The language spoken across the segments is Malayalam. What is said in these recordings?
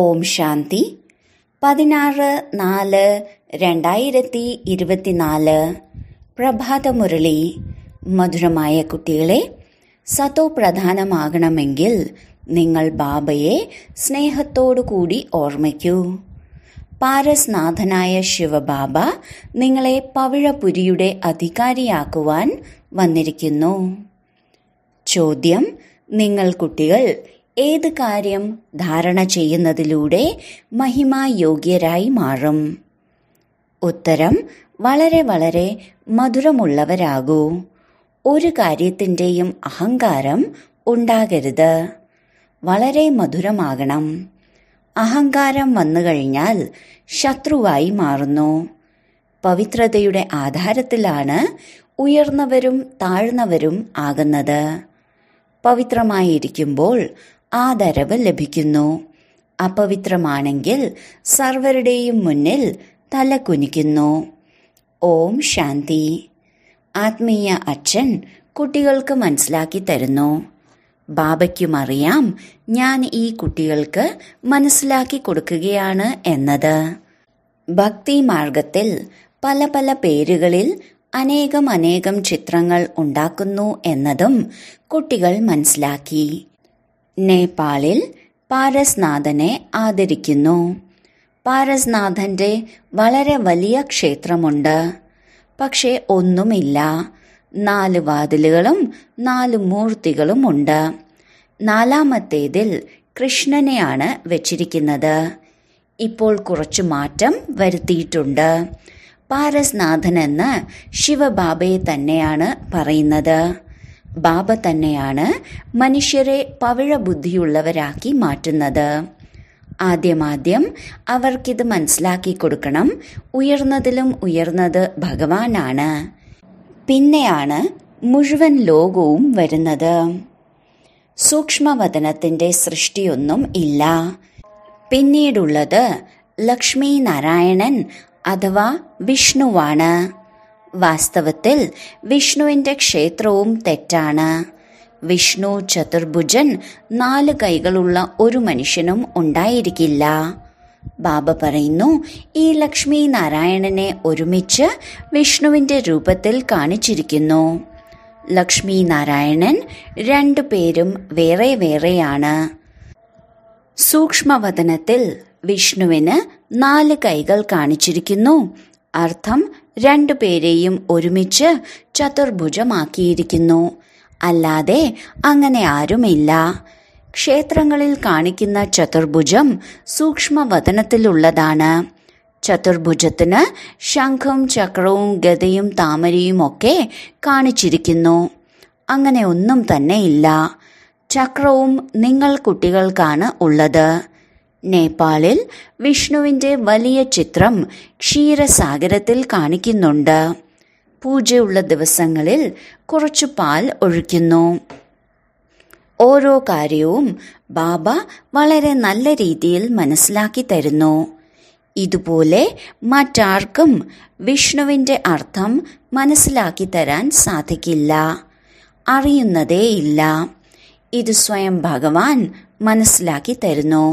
ഓം ശാന്തി പതിനാറ് നാല് രണ്ടായിരത്തി ഇരുപത്തിനാല് പ്രഭാതമുരളി മധുരമായ കുട്ടികളെ സതോ പ്രധാനമാകണമെങ്കിൽ നിങ്ങൾ ബാബയെ സ്നേഹത്തോടു കൂടി ഓർമ്മിക്കൂ പാരസ്നാഥനായ ശിവബാബ നിങ്ങളെ പവിഴപുരിയുടെ അധികാരിയാക്കുവാൻ വന്നിരിക്കുന്നു ചോദ്യം നിങ്ങൾ കുട്ടികൾ ഏത് കാര്യം ധാരണ ചെയ്യുന്നതിലൂടെ മഹിമായോഗ്യരായി മാറും ഉത്തരം വളരെ വളരെ മധുരമുള്ളവരാകൂ ഒരു കാര്യത്തിൻ്റെയും അഹങ്കാരം ഉണ്ടാകരുത് വളരെ മധുരമാകണം അഹങ്കാരം വന്നു കഴിഞ്ഞാൽ ശത്രുവായി മാറുന്നു പവിത്രതയുടെ ആധാരത്തിലാണ് ഉയർന്നവരും താഴ്ന്നവരും ആകുന്നത് പവിത്രമായിരിക്കുമ്പോൾ ആദരവ് ലഭിക്കുന്നു അപവിത്രമാണെങ്കിൽ സർവരുടെയും മുന്നിൽ തലകുനിക്കുന്നു ഓം ശാന്തി ആത്മീയ അച്ഛൻ കുട്ടികൾക്ക് മനസ്സിലാക്കി തരുന്നു ബാബയ്ക്കും അറിയാം ഞാൻ ഈ കുട്ടികൾക്ക് മനസ്സിലാക്കി കൊടുക്കുകയാണ് എന്നത് ഭക്തി മാർഗത്തിൽ പല പല പേരുകളിൽ അനേകം അനേകം ചിത്രങ്ങൾ ഉണ്ടാക്കുന്നു എന്നതും കുട്ടികൾ മനസ്സിലാക്കി നേപ്പാളിൽ പാരസ്നാഥനെ ആദരിക്കുന്നു പാരസ്നാഥന്റെ വളരെ വലിയ ക്ഷേത്രമുണ്ട് പക്ഷേ ഒന്നുമില്ല നാല് വാതിലുകളും നാല് മൂർത്തികളും ഉണ്ട് നാലാമത്തേതിൽ കൃഷ്ണനെയാണ് വെച്ചിരിക്കുന്നത് ഇപ്പോൾ കുറച്ചു മാറ്റം വരുത്തിയിട്ടുണ്ട് പാരസ്നാഥനെന്ന് ശിവബാബയെ തന്നെയാണ് പറയുന്നത് ബാബ തന്നെയാണ് മനുഷ്യരെ പവിഴ ബുദ്ധിയുള്ളവരാക്കി മാറ്റുന്നത് ആദ്യമാദ്യം അവർക്കിത് മനസ്സിലാക്കി കൊടുക്കണം ഉയർന്നതിലും ഉയർന്നത് ഭഗവാനാണ് പിന്നെയാണ് മുഴുവൻ ലോകവും വരുന്നത് സൂക്ഷ്മവതനത്തിന്റെ സൃഷ്ടിയൊന്നും ഇല്ല പിന്നീടുള്ളത് ലക്ഷ്മി നാരായണൻ അഥവാ വിഷ്ണുവാണ് വാസ്തവത്തിൽ വിഷ്ണുവിന്റെ ക്ഷേത്രവും തെറ്റാണ് വിഷ്ണു ചതുർഭുജൻ നാല് കൈകളുള്ള ഒരു മനുഷ്യനും ഉണ്ടായിരിക്കില്ല ബാബ പറയുന്നു ഈ ലക്ഷ്മി നാരായണനെ ഒരുമിച്ച് വിഷ്ണുവിന്റെ രൂപത്തിൽ കാണിച്ചിരിക്കുന്നു ലക്ഷ്മി നാരായണൻ രണ്ടു പേരും വേറെ വേറെയാണ് സൂക്ഷ്മവതനത്തിൽ വിഷ്ണുവിന് നാല് കൈകൾ കാണിച്ചിരിക്കുന്നു അർത്ഥം രണ്ടുപേരെയും ഒരുമിച്ച് ചതുർഭുജമാക്കിയിരിക്കുന്നു അല്ലാതെ അങ്ങനെ ആരുമില്ല ക്ഷേത്രങ്ങളിൽ കാണിക്കുന്ന ചതുർഭുജം സൂക്ഷ്മവതനത്തിലുള്ളതാണ് ചതുർഭുജത്തിന് ശംഖും ചക്രവും ഗതയും താമരയും ഒക്കെ കാണിച്ചിരിക്കുന്നു അങ്ങനെ ഒന്നും തന്നെ ഇല്ല ചക്രവും നിങ്ങൾ കുട്ടികൾക്കാണ് ഉള്ളത് നേപ്പാളിൽ വിഷ്ണുവിൻ്റെ വലിയ ചിത്രം ക്ഷീരസാഗരത്തിൽ കാണിക്കുന്നുണ്ട് പൂജയുള്ള ദിവസങ്ങളിൽ കുറച്ചു പാൽ ഒഴിക്കുന്നു ഓരോ കാര്യവും ബാബ വളരെ നല്ല രീതിയിൽ മനസ്സിലാക്കി തരുന്നു ഇതുപോലെ മറ്റാർക്കും വിഷ്ണുവിൻ്റെ അർത്ഥം മനസ്സിലാക്കി തരാൻ സാധിക്കില്ല അറിയുന്നതേയില്ല ഇത് സ്വയം ഭഗവാൻ മനസ്സിലാക്കി തരുന്നു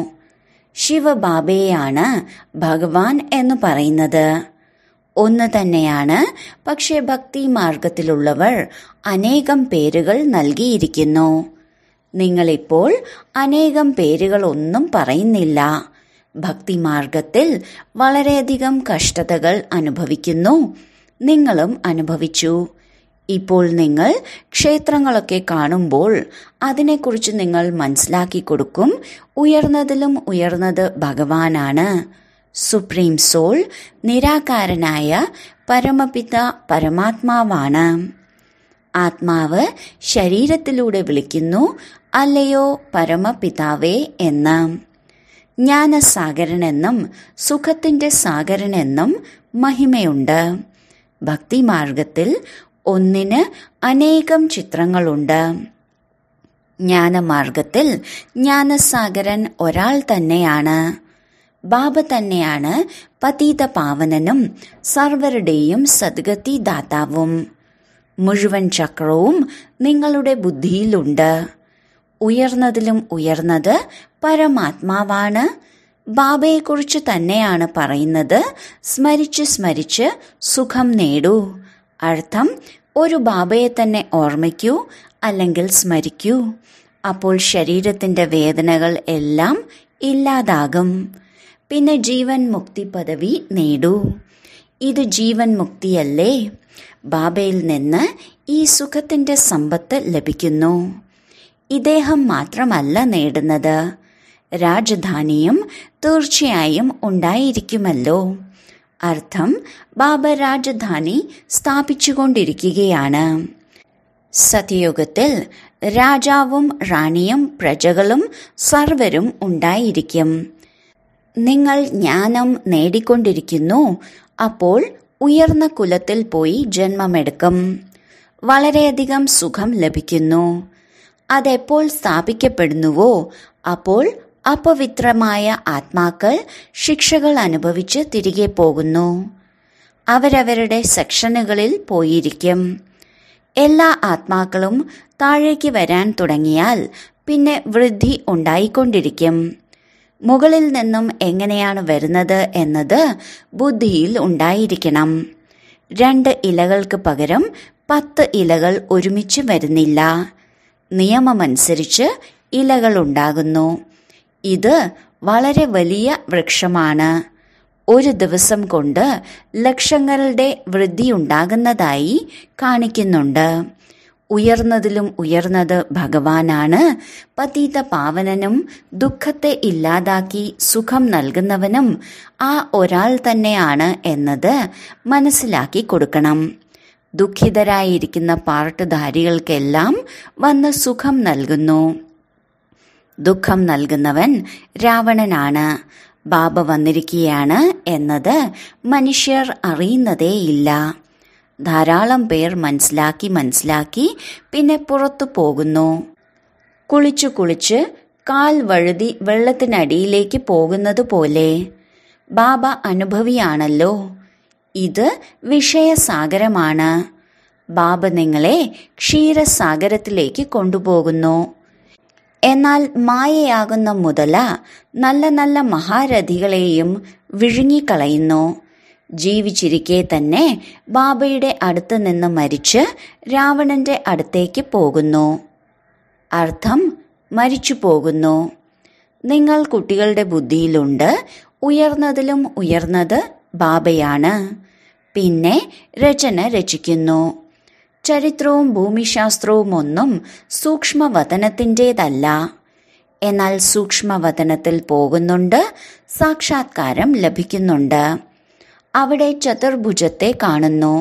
ശിവബാബയെയാണ് ഭഗവാൻ എന്ന് പറയുന്നത് ഒന്ന് തന്നെയാണ് പക്ഷേ ഭക്തി മാർഗത്തിലുള്ളവർ അനേകം പേരുകൾ നൽകിയിരിക്കുന്നു നിങ്ങളിപ്പോൾ അനേകം പേരുകൾ ഒന്നും പറയുന്നില്ല മാർഗത്തിൽ വളരെയധികം കഷ്ടതകൾ അനുഭവിക്കുന്നു നിങ്ങളും അനുഭവിച്ചു ഇപ്പോൾ നിങ്ങൾ ക്ഷേത്രങ്ങളൊക്കെ കാണുമ്പോൾ അതിനെക്കുറിച്ച് നിങ്ങൾ മനസ്സിലാക്കി കൊടുക്കും ഉയർന്നതിലും ഉയർന്നത് ഭഗവാനാണ് സുപ്രീം സോൾ നിരാകാരനായ പരമപിത പരമാത്മാവാണ് ആത്മാവ് ശരീരത്തിലൂടെ വിളിക്കുന്നു അല്ലയോ പരമപിതാവേ എന്ന് ജ്ഞാനസാഗരനെന്നും സുഖത്തിന്റെ സാഗരനെന്നും മഹിമയുണ്ട് ഭക്തിമാർഗത്തിൽ ഒന്നിന് അനേകം ചിത്രങ്ങളുണ്ട് ജ്ഞാനമാർഗത്തിൽ ജ്ഞാനസാഗരൻ ഒരാൾ തന്നെയാണ് ബാബ തന്നെയാണ് പതീത പാവനനും സർവരുടെയും സദ്ഗതി ദാതാവും മുഴുവൻ ചക്രവും നിങ്ങളുടെ ബുദ്ധിയിലുണ്ട് ഉയർന്നതിലും ഉയർന്നത് പരമാത്മാവാണ് ബാബയെക്കുറിച്ച് തന്നെയാണ് പറയുന്നത് സ്മരിച്ച് സ്മരിച്ച് സുഖം നേടൂ അർത്ഥം ഒരു ബാബയെ തന്നെ ഓർമ്മിക്കൂ അല്ലെങ്കിൽ സ്മരിക്കൂ അപ്പോൾ ശരീരത്തിൻ്റെ വേദനകൾ എല്ലാം ഇല്ലാതാകും പിന്നെ ജീവൻ മുക്തി പദവി നേടൂ ഇത് ജീവൻ മുക്തിയല്ലേ ബാബയിൽ നിന്ന് ഈ സുഖത്തിൻ്റെ സമ്പത്ത് ലഭിക്കുന്നു ഇദ്ദേഹം മാത്രമല്ല നേടുന്നത് രാജധാനിയും തീർച്ചയായും ഉണ്ടായിരിക്കുമല്ലോ അർത്ഥം ബാബർ രാജധാനി സ്ഥാപിച്ചുകൊണ്ടിരിക്കുകയാണ് സത്യയുഗത്തിൽ രാജാവും റാണിയും പ്രജകളും സർവരും ഉണ്ടായിരിക്കും നിങ്ങൾ ജ്ഞാനം നേടിക്കൊണ്ടിരിക്കുന്നു അപ്പോൾ ഉയർന്ന കുലത്തിൽ പോയി ജന്മമെടുക്കും വളരെയധികം സുഖം ലഭിക്കുന്നു അതെപ്പോൾ സ്ഥാപിക്കപ്പെടുന്നുവോ അപ്പോൾ അപവിത്രമായ ആത്മാക്കൾ ശിക്ഷകൾ അനുഭവിച്ച് തിരികെ പോകുന്നു അവരവരുടെ സെക്ഷനുകളിൽ പോയിരിക്കും എല്ലാ ആത്മാക്കളും താഴേക്ക് വരാൻ തുടങ്ങിയാൽ പിന്നെ വൃദ്ധി ഉണ്ടായിക്കൊണ്ടിരിക്കും മുകളിൽ നിന്നും എങ്ങനെയാണ് വരുന്നത് എന്നത് ബുദ്ധിയിൽ ഉണ്ടായിരിക്കണം രണ്ട് ഇലകൾക്ക് പകരം പത്ത് ഇലകൾ ഒരുമിച്ച് വരുന്നില്ല നിയമമനുസരിച്ച് ഇലകൾ ഉണ്ടാകുന്നു ഇത് വളരെ വലിയ വൃക്ഷമാണ് ഒരു ദിവസം കൊണ്ട് ലക്ഷങ്ങളുടെ ഉണ്ടാകുന്നതായി കാണിക്കുന്നുണ്ട് ഉയർന്നതിലും ഉയർന്നത് ഭഗവാനാണ് പതീത പാവനനും ദുഃഖത്തെ ഇല്ലാതാക്കി സുഖം നൽകുന്നവനും ആ ഒരാൾ തന്നെയാണ് എന്നത് മനസ്സിലാക്കി കൊടുക്കണം ദുഃഖിതരായിരിക്കുന്ന പാർട്ടുധാരികൾക്കെല്ലാം വന്ന് സുഖം നൽകുന്നു ദുഃഖം നൽകുന്നവൻ രാവണനാണ് ബാബ വന്നിരിക്കുകയാണ് എന്നത് മനുഷ്യർ അറിയുന്നതേയില്ല ധാരാളം പേർ മനസ്സിലാക്കി മനസ്സിലാക്കി പിന്നെ പുറത്തു പോകുന്നു കുളിച്ചു കുളിച്ച് കാൽ വഴുതി വെള്ളത്തിനടിയിലേക്ക് പോകുന്നത് പോലെ ബാബ അനുഭവിയാണല്ലോ ഇത് വിഷയസാഗരമാണ് ബാബ നിങ്ങളെ ക്ഷീരസാഗരത്തിലേക്ക് കൊണ്ടുപോകുന്നു എന്നാൽ മായയാകുന്ന മുതല നല്ല നല്ല മഹാരഥികളെയും വിഴുങ്ങിക്കളയുന്നു ജീവിച്ചിരിക്കെ തന്നെ ബാബയുടെ അടുത്ത് നിന്ന് മരിച്ച് രാവണന്റെ അടുത്തേക്ക് പോകുന്നു അർത്ഥം മരിച്ചു പോകുന്നു നിങ്ങൾ കുട്ടികളുടെ ബുദ്ധിയിലുണ്ട് ഉയർന്നതിലും ഉയർന്നത് ബാബയാണ് പിന്നെ രചന രചിക്കുന്നു ചരിത്രവും ഭൂമിശാസ്ത്രവും ഒന്നും സൂക്ഷ്മവതനത്തിൻ്റെതല്ല എന്നാൽ സൂക്ഷ്മവതനത്തിൽ പോകുന്നുണ്ട് സാക്ഷാത്കാരം ലഭിക്കുന്നുണ്ട് അവിടെ ചതുർഭുജത്തെ കാണുന്നു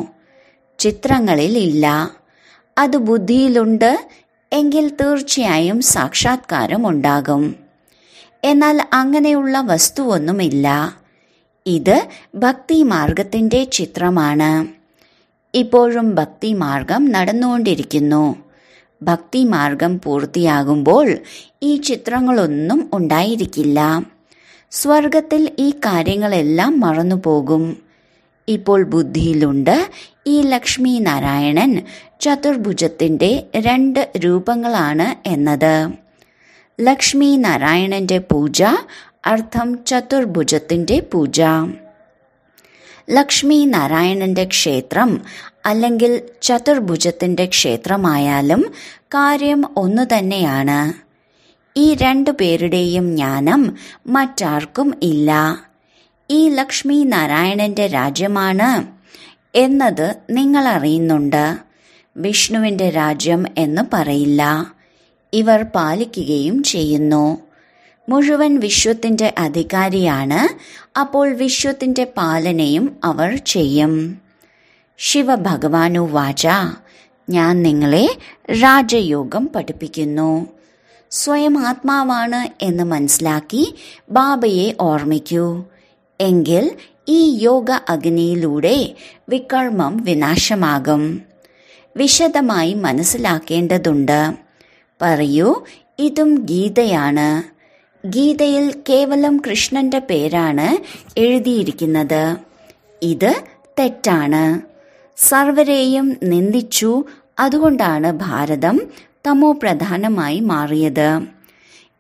ചിത്രങ്ങളിൽ ഇല്ല അത് ബുദ്ധിയിലുണ്ട് എങ്കിൽ തീർച്ചയായും സാക്ഷാത്കാരം ഉണ്ടാകും എന്നാൽ അങ്ങനെയുള്ള വസ്തുവൊന്നുമില്ല ഇത് ഭക്തി ചിത്രമാണ് ഇപ്പോഴും ഭക്തിമാർഗം നടന്നുകൊണ്ടിരിക്കുന്നു ഭക്തിമാർഗം പൂർത്തിയാകുമ്പോൾ ഈ ചിത്രങ്ങളൊന്നും ഉണ്ടായിരിക്കില്ല സ്വർഗത്തിൽ ഈ കാര്യങ്ങളെല്ലാം മറന്നുപോകും ഇപ്പോൾ ബുദ്ധിയിലുണ്ട് ഈ ലക്ഷ്മി നാരായണൻ ചതുർഭുജത്തിന്റെ രണ്ട് രൂപങ്ങളാണ് എന്നത് ലക്ഷ്മി നാരായണന്റെ പൂജ അർത്ഥം ചതുർഭുജത്തിന്റെ പൂജ ലക്ഷ്മി നാരായണന്റെ ക്ഷേത്രം അല്ലെങ്കിൽ ചതുർഭുജത്തിന്റെ ക്ഷേത്രമായാലും കാര്യം ഒന്നു തന്നെയാണ് ഈ രണ്ടു പേരുടെയും ജ്ഞാനം മറ്റാർക്കും ഇല്ല ഈ ലക്ഷ്മി നാരായണന്റെ രാജ്യമാണ് എന്നത് നിങ്ങൾ അറിയുന്നുണ്ട് വിഷ്ണുവിന്റെ രാജ്യം എന്ന് പറയില്ല ഇവർ പാലിക്കുകയും ചെയ്യുന്നു മുഴുവൻ വിശ്വത്തിന്റെ അധികാരിയാണ് അപ്പോൾ വിശ്വത്തിന്റെ പാലനയും അവർ ചെയ്യും ശിവഭഗവാനു വാച ഞാൻ നിങ്ങളെ രാജയോഗം പഠിപ്പിക്കുന്നു സ്വയം ആത്മാവാണ് എന്ന് മനസ്സിലാക്കി ബാബയെ ഓർമ്മിക്കൂ എങ്കിൽ ഈ യോഗ അഗ്നിയിലൂടെ വികർമ്മം വിനാശമാകും വിശദമായി മനസ്സിലാക്കേണ്ടതുണ്ട് പറയൂ ഇതും ഗീതയാണ് ഗീതയിൽ കേവലം കൃഷ്ണന്റെ പേരാണ് എഴുതിയിരിക്കുന്നത് ഇത് തെറ്റാണ് സർവരെയും നിന്ദിച്ചു അതുകൊണ്ടാണ് ഭാരതം തമോ പ്രധാനമായി മാറിയത്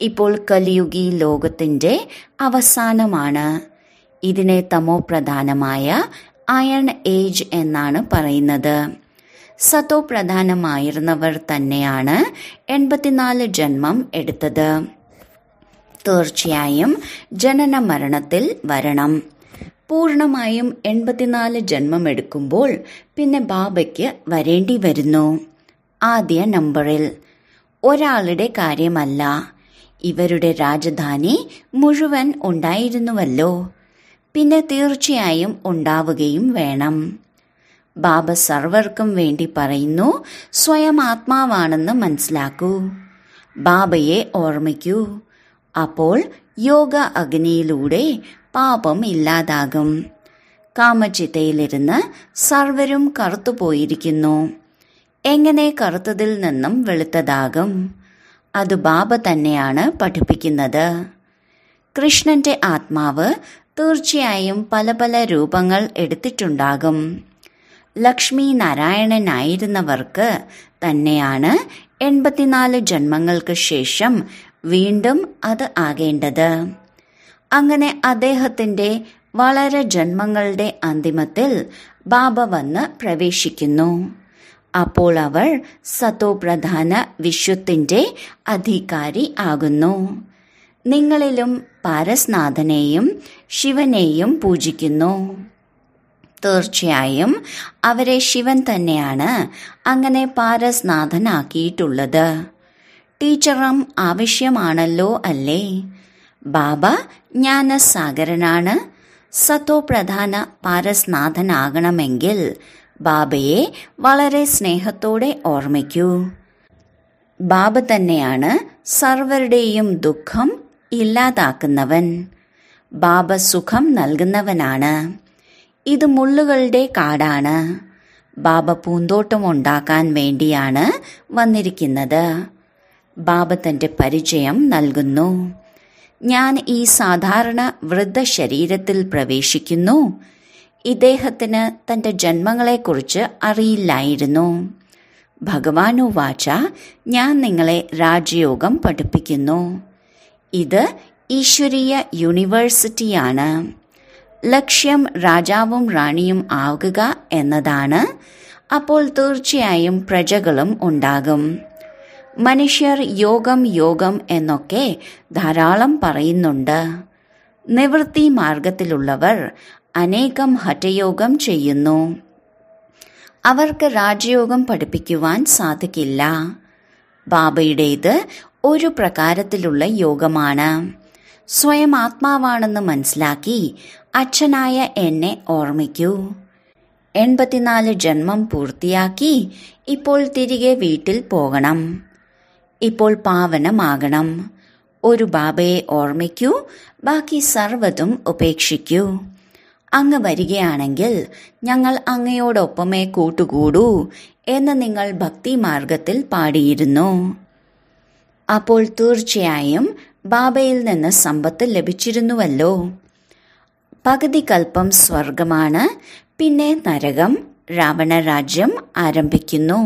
ഇപ്പോൾ കലിയുഗി ലോകത്തിന്റെ അവസാനമാണ് ഇതിനെ തമോ പ്രധാനമായ അയൺ ഏജ് എന്നാണ് പറയുന്നത് സത്തോ പ്രധാനമായിരുന്നവർ തന്നെയാണ് എൺപത്തിനാല് ജന്മം എടുത്തത് തീർച്ചയായും ജനന മരണത്തിൽ വരണം പൂർണമായും എൺപത്തിനാല് ജന്മം എടുക്കുമ്പോൾ പിന്നെ ബാബയ്ക്ക് വരേണ്ടി വരുന്നു ആദ്യ നമ്പറിൽ ഒരാളുടെ കാര്യമല്ല ഇവരുടെ രാജധാനി മുഴുവൻ ഉണ്ടായിരുന്നുവല്ലോ പിന്നെ തീർച്ചയായും ഉണ്ടാവുകയും വേണം ബാബ സർവർക്കും വേണ്ടി പറയുന്നു സ്വയം ആത്മാവാണെന്ന് മനസ്സിലാക്കൂ ബാബയെ ഓർമ്മിക്കൂ അപ്പോൾ യോഗ അഗ്നിയിലൂടെ പാപം ഇല്ലാതാകും കാമചിത്തയിലിരുന്ന് സർവരും കറുത്തുപോയിരിക്കുന്നു എങ്ങനെ കറുത്തതിൽ നിന്നും വെളുത്തതാകും അത് ബാബ തന്നെയാണ് പഠിപ്പിക്കുന്നത് കൃഷ്ണന്റെ ആത്മാവ് തീർച്ചയായും പല പല രൂപങ്ങൾ എടുത്തിട്ടുണ്ടാകും ലക്ഷ്മി നാരായണനായിരുന്നവർക്ക് തന്നെയാണ് എൺപത്തിനാല് ജന്മങ്ങൾക്ക് ശേഷം വീണ്ടും അത് ആകേണ്ടത് അങ്ങനെ അദ്ദേഹത്തിന്റെ വളരെ ജന്മങ്ങളുടെ അന്തിമത്തിൽ ബാബ വന്ന് പ്രവേശിക്കുന്നു അപ്പോൾ അവൾ സത്വപ്രധാന വിശ്വത്തിന്റെ അധികാരി ആകുന്നു നിങ്ങളിലും പാരസ്നാഥനെയും ശിവനെയും പൂജിക്കുന്നു തീർച്ചയായും അവരെ ശിവൻ തന്നെയാണ് അങ്ങനെ പാരസ്നാഥനാക്കിയിട്ടുള്ളത് ടീച്ചറും ആവശ്യമാണല്ലോ അല്ലേ ബാബ ജ്ഞാനസാഗരനാണ് സത്വപ്രധാന പാരസ്നാഥനാകണമെങ്കിൽ ബാബയെ വളരെ സ്നേഹത്തോടെ ഓർമ്മിക്കൂ ബാബ തന്നെയാണ് സർവരുടെയും ദുഃഖം ഇല്ലാതാക്കുന്നവൻ ബാബ സുഖം നൽകുന്നവനാണ് ഇത് മുള്ളുകളുടെ കാടാണ് ബാബ പൂന്തോട്ടം ഉണ്ടാക്കാൻ വേണ്ടിയാണ് വന്നിരിക്കുന്നത് ബാബ തന്റെ പരിചയം നൽകുന്നു ഞാൻ ഈ സാധാരണ വൃദ്ധ ശരീരത്തിൽ പ്രവേശിക്കുന്നു ഇദ്ദേഹത്തിന് തന്റെ ജന്മങ്ങളെക്കുറിച്ച് അറിയില്ലായിരുന്നു ഭഗവാനു വാച ഞാൻ നിങ്ങളെ രാജയോഗം പഠിപ്പിക്കുന്നു ഇത് ഈശ്വരീയ യൂണിവേഴ്സിറ്റിയാണ് ലക്ഷ്യം രാജാവും റാണിയും ആവുക എന്നതാണ് അപ്പോൾ തീർച്ചയായും പ്രജകളും ഉണ്ടാകും മനുഷ്യർ യോഗം യോഗം എന്നൊക്കെ ധാരാളം പറയുന്നുണ്ട് നിവൃത്തി മാർഗത്തിലുള്ളവർ അനേകം ഹഠയോഗം ചെയ്യുന്നു അവർക്ക് രാജയോഗം പഠിപ്പിക്കുവാൻ സാധിക്കില്ല ബാബയുടേത് ഒരു പ്രകാരത്തിലുള്ള യോഗമാണ് സ്വയം ആത്മാവാണെന്ന് മനസ്സിലാക്കി അച്ഛനായ എന്നെ ഓർമ്മിക്കൂ എൺപത്തിനാല് ജന്മം പൂർത്തിയാക്കി ഇപ്പോൾ തിരികെ വീട്ടിൽ പോകണം ഇപ്പോൾ പാവനമാകണം ഒരു ബാബയെ ഓർമ്മിക്കൂ ബാക്കി സർവതും ഉപേക്ഷിക്കൂ അങ്ങ് വരികയാണെങ്കിൽ ഞങ്ങൾ അങ്ങയോടൊപ്പമേ കൂട്ടുകൂടൂ എന്ന് നിങ്ങൾ ഭക്തി മാർഗത്തിൽ പാടിയിരുന്നു അപ്പോൾ തീർച്ചയായും ബാബയിൽ നിന്ന് സമ്പത്ത് ലഭിച്ചിരുന്നുവല്ലോ പകുതി കൽപ്പം സ്വർഗമാണ് പിന്നെ നരകം രാവണരാജ്യം ആരംഭിക്കുന്നു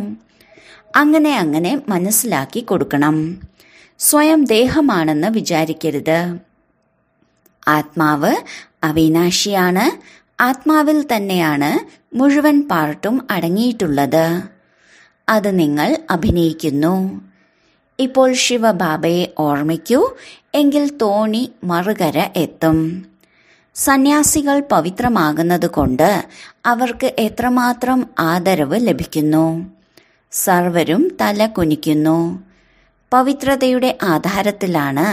അങ്ങനെ അങ്ങനെ മനസ്സിലാക്കി കൊടുക്കണം സ്വയം ദേഹമാണെന്ന് വിചാരിക്കരുത് ആത്മാവ് അവിനാശിയാണ് ആത്മാവിൽ തന്നെയാണ് മുഴുവൻ പാർട്ടും അടങ്ങിയിട്ടുള്ളത് അത് നിങ്ങൾ അഭിനയിക്കുന്നു ഇപ്പോൾ ശിവബാബയെ ഓർമ്മിക്കൂ എങ്കിൽ തോണി മറുകര എത്തും സന്യാസികൾ പവിത്രമാകുന്നത് കൊണ്ട് അവർക്ക് എത്രമാത്രം ആദരവ് ലഭിക്കുന്നു സർവരും തല കുനിക്കുന്നു പവിത്രതയുടെ ആധാരത്തിലാണ്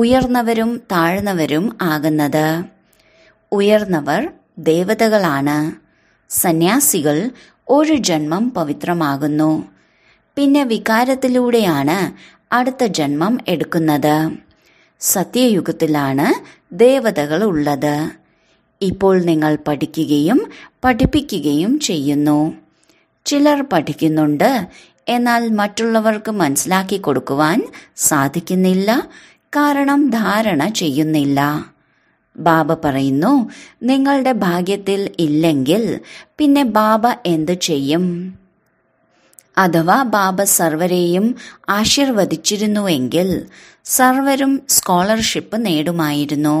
ഉയർന്നവരും താഴ്ന്നവരും ആകുന്നത് ഉയർന്നവർ ദേവതകളാണ് സന്യാസികൾ ഒരു ജന്മം പവിത്രമാകുന്നു പിന്നെ വികാരത്തിലൂടെയാണ് അടുത്ത ജന്മം എടുക്കുന്നത് സത്യയുഗത്തിലാണ് ദേവതകൾ ഉള്ളത് ഇപ്പോൾ നിങ്ങൾ പഠിക്കുകയും പഠിപ്പിക്കുകയും ചെയ്യുന്നു ചിലർ പഠിക്കുന്നുണ്ട് എന്നാൽ മറ്റുള്ളവർക്ക് മനസ്സിലാക്കി കൊടുക്കുവാൻ സാധിക്കുന്നില്ല കാരണം ധാരണ ചെയ്യുന്നില്ല ബാബ പറയുന്നു നിങ്ങളുടെ ഭാഗ്യത്തിൽ ഇല്ലെങ്കിൽ പിന്നെ ബാബ എന്തു ചെയ്യും അഥവാ ബാബ സർവരെയും ആശീർവദിച്ചിരുന്നുവെങ്കിൽ സർവരും സ്കോളർഷിപ്പ് നേടുമായിരുന്നു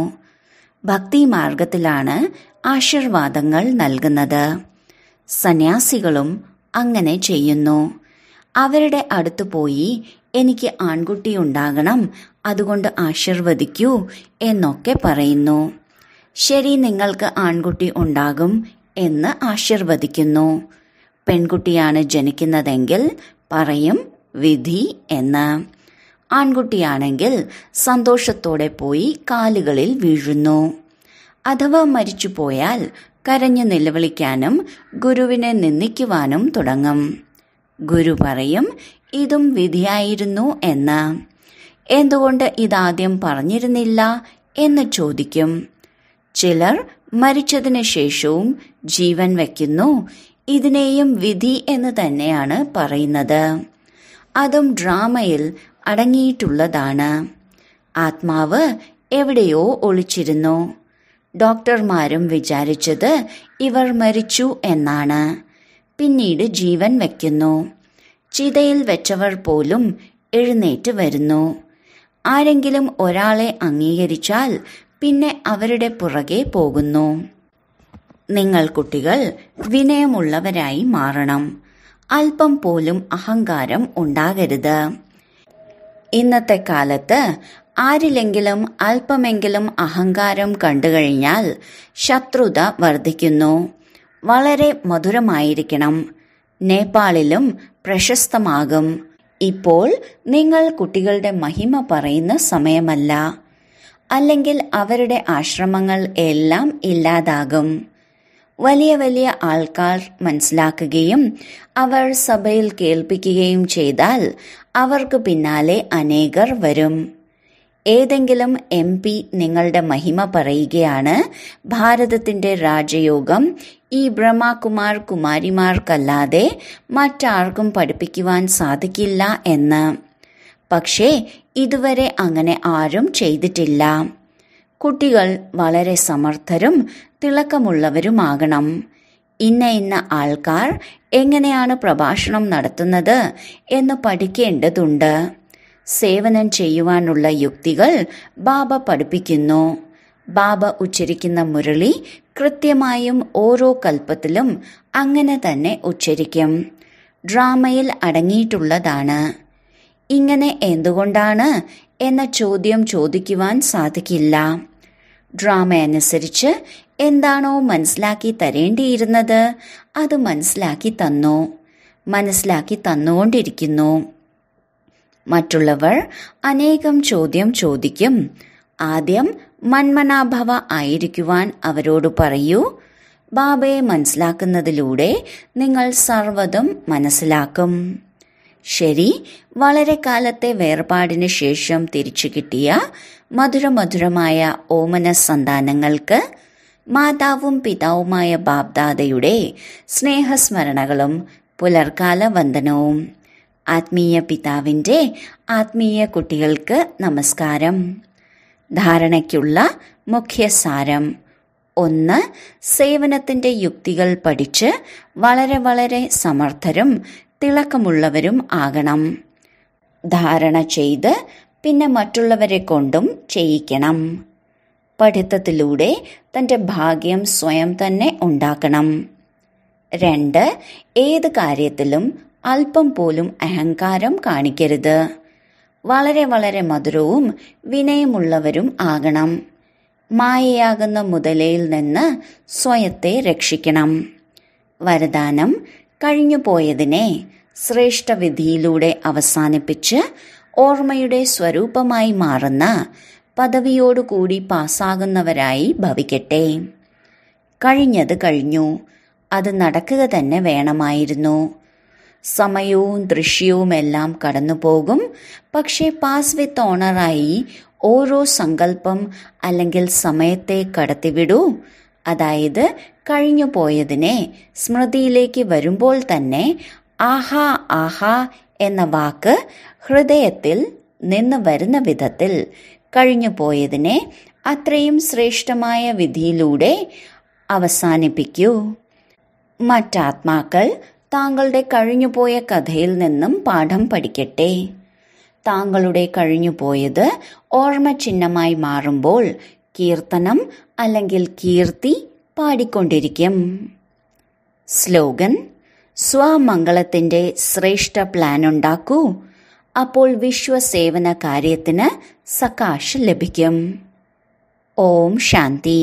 ഭക്തി മാർഗത്തിലാണ് ആശീർവാദങ്ങൾ നൽകുന്നത് സന്യാസികളും അങ്ങനെ ചെയ്യുന്നു അവരുടെ അടുത്തു പോയി എനിക്ക് ആൺകുട്ടി ഉണ്ടാകണം അതുകൊണ്ട് ആശീർവദിക്കൂ എന്നൊക്കെ പറയുന്നു ശരി നിങ്ങൾക്ക് ആൺകുട്ടി ഉണ്ടാകും എന്ന് ആശീർവദിക്കുന്നു പെൺകുട്ടിയാണ് ജനിക്കുന്നതെങ്കിൽ പറയും വിധി എന്ന് ആൺകുട്ടിയാണെങ്കിൽ സന്തോഷത്തോടെ പോയി കാലുകളിൽ വീഴുന്നു അഥവാ മരിച്ചു പോയാൽ കരഞ്ഞു നിലവിളിക്കാനും ഗുരുവിനെ നിന്ദിക്കുവാനും തുടങ്ങും ഗുരു പറയും ഇതും വിധിയായിരുന്നു എന്ന് എന്തുകൊണ്ട് ഇതാദ്യം പറഞ്ഞിരുന്നില്ല എന്ന് ചോദിക്കും ചിലർ മരിച്ചതിന് ശേഷവും ജീവൻ വയ്ക്കുന്നു ഇതിനെയും വിധി എന്ന് തന്നെയാണ് പറയുന്നത് അതും ഡ്രാമയിൽ അടങ്ങിയിട്ടുള്ളതാണ് ആത്മാവ് എവിടെയോ ഒളിച്ചിരുന്നു ഡോക്ടർമാരും വിചാരിച്ചത് ഇവർ മരിച്ചു എന്നാണ് പിന്നീട് ജീവൻ വയ്ക്കുന്നു ചിതയിൽ വെച്ചവർ പോലും എഴുന്നേറ്റ് വരുന്നു ആരെങ്കിലും ഒരാളെ അംഗീകരിച്ചാൽ പിന്നെ അവരുടെ പുറകെ പോകുന്നു നിങ്ങൾ കുട്ടികൾ വിനയമുള്ളവരായി മാറണം അല്പം പോലും അഹങ്കാരം ഉണ്ടാകരുത് ഇന്നത്തെ കാലത്ത് ആരിലെങ്കിലും അല്പമെങ്കിലും അഹങ്കാരം കണ്ടുകഴിഞ്ഞാൽ ശത്രുത വർദ്ധിക്കുന്നു വളരെ മധുരമായിരിക്കണം നേപ്പാളിലും പ്രശസ്തമാകും ഇപ്പോൾ നിങ്ങൾ കുട്ടികളുടെ മഹിമ പറയുന്ന സമയമല്ല അല്ലെങ്കിൽ അവരുടെ ആശ്രമങ്ങൾ എല്ലാം ഇല്ലാതാകും വലിയ വലിയ ആൾക്കാർ മനസ്സിലാക്കുകയും അവർ സഭയിൽ കേൾപ്പിക്കുകയും ചെയ്താൽ അവർക്ക് പിന്നാലെ അനേകർ വരും ഏതെങ്കിലും എം പി നിങ്ങളുടെ മഹിമ പറയുകയാണ് ഭാരതത്തിന്റെ രാജയോഗം ഈ ബ്രഹ്മകുമാർ കുമാരിമാർക്കല്ലാതെ മറ്റാർക്കും പഠിപ്പിക്കുവാൻ സാധിക്കില്ല എന്ന് പക്ഷേ ഇതുവരെ അങ്ങനെ ആരും ചെയ്തിട്ടില്ല കുട്ടികൾ വളരെ സമർത്ഥരും തിളക്കമുള്ളവരുമാകണം ഇന്ന ഇന്ന ആൾക്കാർ എങ്ങനെയാണ് പ്രഭാഷണം നടത്തുന്നത് എന്ന് പഠിക്കേണ്ടതുണ്ട് സേവനം ചെയ്യുവാനുള്ള യുക്തികൾ ബാബ പഠിപ്പിക്കുന്നു ബാബ ഉച്ചരിക്കുന്ന മുരളി കൃത്യമായും ഓരോ കൽപ്പത്തിലും അങ്ങനെ തന്നെ ഉച്ചരിക്കും ഡ്രാമയിൽ അടങ്ങിയിട്ടുള്ളതാണ് ഇങ്ങനെ എന്തുകൊണ്ടാണ് എന്ന ചോദ്യം ചോദിക്കുവാൻ സാധിക്കില്ല ഡ്രാമ അനുസരിച്ച് എന്താണോ മനസ്സിലാക്കി തരേണ്ടിയിരുന്നത് അത് മനസ്സിലാക്കി തന്നു മനസ്സിലാക്കി തന്നുകൊണ്ടിരിക്കുന്നു മറ്റുള്ളവർ അനേകം ചോദ്യം ചോദിക്കും ആദ്യം മന്മനാഭവ ആയിരിക്കുവാൻ അവരോട് പറയൂ ബാബയെ മനസ്സിലാക്കുന്നതിലൂടെ നിങ്ങൾ സർവ്വതും മനസ്സിലാക്കും ശരി വളരെ കാലത്തെ വേർപാടിന് ശേഷം തിരിച്ചു കിട്ടിയ മധുരമധുരമായ ഓമന സന്താനങ്ങൾക്ക് മാതാവും പിതാവുമായ ബാബ്ദാദയുടെ സ്നേഹസ്മരണകളും പുലർക്കാല വന്ദനവും ആത്മീയ പിതാവിൻ്റെ ആത്മീയ കുട്ടികൾക്ക് നമസ്കാരം ധാരണയ്ക്കുള്ള മുഖ്യസാരം ഒന്ന് സേവനത്തിൻ്റെ യുക്തികൾ പഠിച്ച് വളരെ വളരെ സമർത്ഥരും തിളക്കമുള്ളവരും ആകണം ധാരണ ചെയ്ത് പിന്നെ മറ്റുള്ളവരെ കൊണ്ടും ചെയ്യിക്കണം പഠിത്തത്തിലൂടെ തൻ്റെ ഭാഗ്യം സ്വയം തന്നെ ഉണ്ടാക്കണം രണ്ട് ഏത് കാര്യത്തിലും അല്പം പോലും അഹങ്കാരം കാണിക്കരുത് വളരെ വളരെ മധുരവും വിനയമുള്ളവരും ആകണം മായയാകുന്ന മുതലയിൽ നിന്ന് സ്വയത്തെ രക്ഷിക്കണം വരദാനം കഴിഞ്ഞുപോയതിനെ ശ്രേഷ്ഠവിധിയിലൂടെ അവസാനിപ്പിച്ച് ഓർമ്മയുടെ സ്വരൂപമായി മാറുന്ന പദവിയോടുകൂടി പാസ്സാകുന്നവരായി ഭവിക്കട്ടെ കഴിഞ്ഞത് കഴിഞ്ഞു അത് നടക്കുക തന്നെ വേണമായിരുന്നു സമയവും ദൃശ്യവുമെല്ലാം കടന്നുപോകും പക്ഷേ പാസ് വിത്ത് ഓണറായി ഓരോ സങ്കല്പം അല്ലെങ്കിൽ സമയത്തെ കടത്തിവിടൂ അതായത് കഴിഞ്ഞു പോയതിനെ സ്മൃതിയിലേക്ക് വരുമ്പോൾ തന്നെ ആഹാ ആഹാ എന്ന വാക്ക് ഹൃദയത്തിൽ നിന്ന് വരുന്ന വിധത്തിൽ കഴിഞ്ഞു പോയതിനെ അത്രയും ശ്രേഷ്ഠമായ വിധിയിലൂടെ അവസാനിപ്പിക്കൂ മറ്റാത്മാക്കൾ താങ്കളുടെ കഴിഞ്ഞുപോയ കഥയിൽ നിന്നും പാഠം പഠിക്കട്ടെ താങ്കളുടെ കഴിഞ്ഞുപോയത് ഓർമ്മ ചിഹ്നമായി മാറുമ്പോൾ കീർത്തനം അല്ലെങ്കിൽ കീർത്തി പാടിക്കൊണ്ടിരിക്കും സ്ലോഗൻ സ്വാമംഗളത്തിന്റെ ശ്രേഷ്ഠ പ്ലാൻ ഉണ്ടാക്കൂ അപ്പോൾ വിശ്വസേവന കാര്യത്തിന് സകാശ് ലഭിക്കും ഓം ശാന്തി